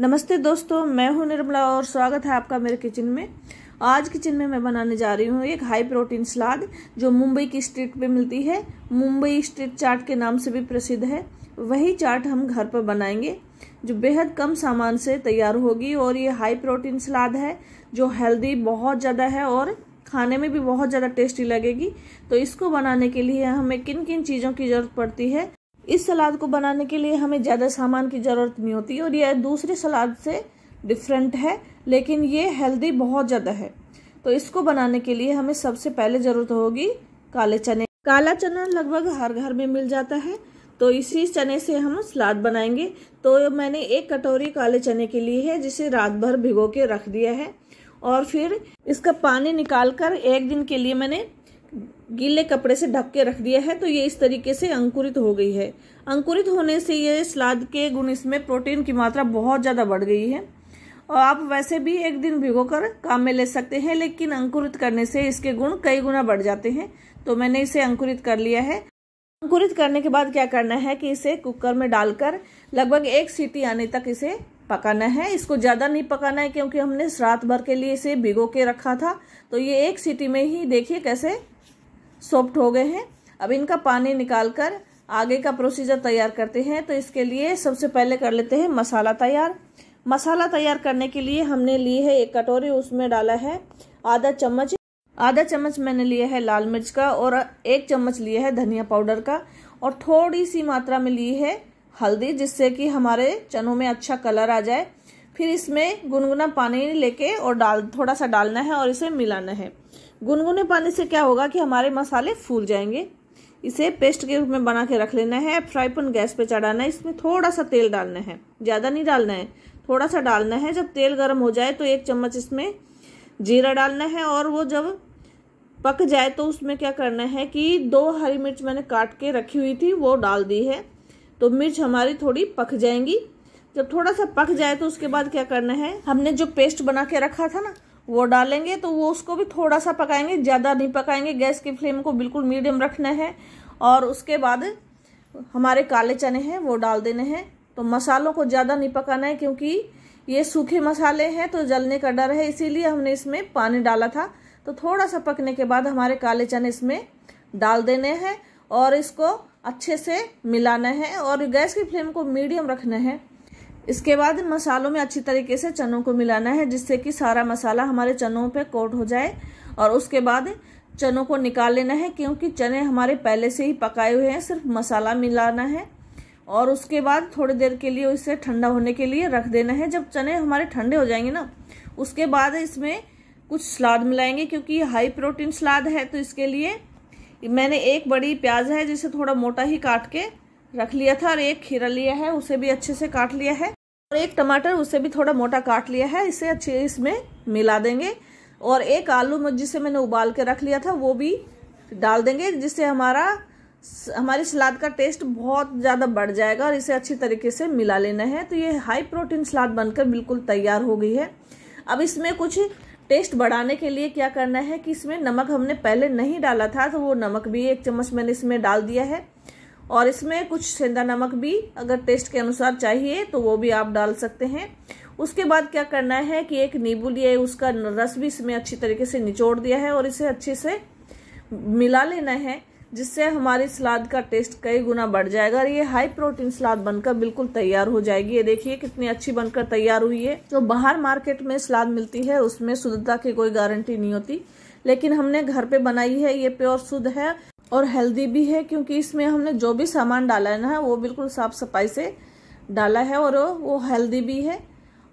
नमस्ते दोस्तों मैं हूं निर्मला और स्वागत है आपका मेरे किचन में आज किचन में मैं बनाने जा रही हूं एक हाई प्रोटीन सलाद जो मुंबई की स्ट्रीट पे मिलती है मुंबई स्ट्रीट चाट के नाम से भी प्रसिद्ध है वही चाट हम घर पर बनाएंगे जो बेहद कम सामान से तैयार होगी और ये हाई प्रोटीन सलाद है जो हेल्दी बहुत ज़्यादा है और खाने में भी बहुत ज़्यादा टेस्टी लगेगी तो इसको बनाने के लिए हमें किन किन चीज़ों की ज़रूरत पड़ती है इस सलाद को बनाने के लिए हमें ज़्यादा सामान की ज़रूरत नहीं होती और यह दूसरे सलाद से डिफरेंट है लेकिन ये हेल्दी बहुत ज़्यादा है तो इसको बनाने के लिए हमें सबसे पहले ज़रूरत होगी काले चने काला चना लगभग हर घर में मिल जाता है तो इसी चने से हम सलाद बनाएंगे तो मैंने एक कटोरी काले चने के लिए है जिसे रात भर भिगो के रख दिया है और फिर इसका पानी निकाल कर एक दिन के लिए मैंने गीले कपड़े से ढक के रख दिया है तो ये इस तरीके से अंकुरित हो गई है अंकुरित होने से ये सलाद के गुण इसमें प्रोटीन की मात्रा बहुत ज़्यादा बढ़ गई है और आप वैसे भी एक दिन भिगो कर काम में ले सकते हैं लेकिन अंकुरित करने से इसके गुण कई गुना बढ़ जाते हैं तो मैंने इसे अंकुरित कर लिया है अंकुरित करने के बाद क्या करना है कि इसे कुकर में डालकर लगभग एक सीटी आने तक इसे पकाना है इसको ज़्यादा नहीं पकाना है क्योंकि हमने रात भर के लिए इसे भिगो के रखा था तो ये एक सीटी में ही देखिए कैसे सॉफ्ट हो गए हैं अब इनका पानी निकाल कर आगे का प्रोसीजर तैयार करते हैं तो इसके लिए सबसे पहले कर लेते हैं मसाला तैयार मसाला तैयार करने के लिए हमने लिए है एक कटोरी उसमें डाला है आधा चम्मच आधा चम्मच मैंने लिया है लाल मिर्च का और एक चम्मच लिया है धनिया पाउडर का और थोड़ी सी मात्रा में ली है हल्दी जिससे कि हमारे चनों में अच्छा कलर आ जाए फिर इसमें गुनगुना पानी लेके और डाल थोड़ा सा डालना है और इसे मिलाना है गुनगुने पानी से क्या होगा कि हमारे मसाले फूल जाएंगे इसे पेस्ट के रूप में बना के रख लेना है फ्राई पैन गैस पे चढ़ाना है इसमें थोड़ा सा तेल डालना है ज़्यादा नहीं डालना है थोड़ा सा डालना है जब तेल गर्म हो जाए तो एक चम्मच इसमें जीरा डालना है और वो जब पक जाए तो उसमें क्या करना है कि दो हरी मिर्च मैंने काट के रखी हुई थी वो डाल दी है तो मिर्च हमारी थोड़ी पक जाएंगी जब थोड़ा सा पक जाए तो उसके बाद क्या करना है हमने जो पेस्ट बना के रखा था ना वो डालेंगे तो वो उसको भी थोड़ा सा पकाएंगे ज़्यादा नहीं पकाएंगे गैस की फ्लेम को बिल्कुल मीडियम रखना है और उसके बाद हमारे काले चने हैं वो डाल देने हैं तो मसालों को ज़्यादा नहीं पकाना है क्योंकि ये सूखे मसाले हैं तो जलने का डर है इसीलिए हमने इसमें पानी डाला था तो थोड़ा सा पकने के बाद हमारे काले चने इसमें डाल देने हैं और इसको अच्छे से मिलाना है और गैस की फ्लेम को मीडियम रखना है इसके बाद इन मसालों में अच्छी तरीके से चनों को मिलाना है जिससे कि सारा मसाला हमारे चनों पे कोट हो जाए और उसके बाद चनों को निकाल लेना है क्योंकि चने हमारे पहले से ही पकाए हुए हैं सिर्फ मसाला मिलाना है और उसके बाद थोड़ी देर के लिए इसे ठंडा होने के लिए रख देना है जब चने हमारे ठंडे हो जाएंगे ना उसके बाद इसमें कुछ सलाद मिलाएंगे क्योंकि ये हाई प्रोटीन सलाद है तो इसके लिए मैंने एक बड़ी प्याज है जिसे थोड़ा मोटा ही काट के रख लिया था और एक खीरा लिया है उसे भी अच्छे से काट लिया है और एक टमाटर उसे भी थोड़ा मोटा काट लिया है इसे अच्छे इसमें मिला देंगे और एक आलू जिसे मैंने उबाल के रख लिया था वो भी डाल देंगे जिससे हमारा हमारे सलाद का टेस्ट बहुत ज़्यादा बढ़ जाएगा और इसे अच्छी तरीके से मिला लेना है तो ये हाई प्रोटीन सलाद बनकर बिल्कुल तैयार हो गई है अब इसमें कुछ टेस्ट बढ़ाने के लिए क्या करना है कि इसमें नमक हमने पहले नहीं डाला था तो वो नमक भी एक चम्मच मैंने इसमें डाल दिया है और इसमें कुछ सेंधा नमक भी अगर टेस्ट के अनुसार चाहिए तो वो भी आप डाल सकते हैं उसके बाद क्या करना है कि एक नींबू लिए उसका रस भी इसमें अच्छी तरीके से निचोड़ दिया है और इसे अच्छे से मिला लेना है जिससे हमारे सलाद का टेस्ट कई गुना बढ़ जाएगा और ये हाई प्रोटीन सलाद बनकर बिल्कुल तैयार हो जाएगी ये देखिए कितनी अच्छी बनकर तैयार हुई है जो बाहर मार्केट में सलाद मिलती है उसमें शुद्धता की कोई गारंटी नहीं होती लेकिन हमने घर पे बनाई है ये प्योर शुद्ध है और हेल्दी भी है क्योंकि इसमें हमने जो भी सामान डाला है ना वो बिल्कुल साफ सफाई से डाला है और वो हेल्दी भी है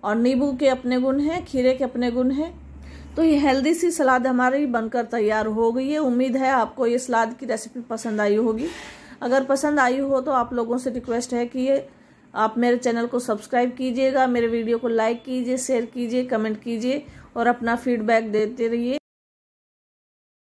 और नींबू के अपने गुण हैं खीरे के अपने गुण हैं तो ये हेल्दी सी सलाद हमारी बनकर तैयार हो गई है उम्मीद है आपको ये सलाद की रेसिपी पसंद आई होगी अगर पसंद आई हो तो आप लोगों से रिक्वेस्ट है कि ये आप मेरे चैनल को सब्सक्राइब कीजिएगा मेरे वीडियो को लाइक कीजिए शेयर कीजिए कमेंट कीजिए और अपना फीडबैक देते रहिए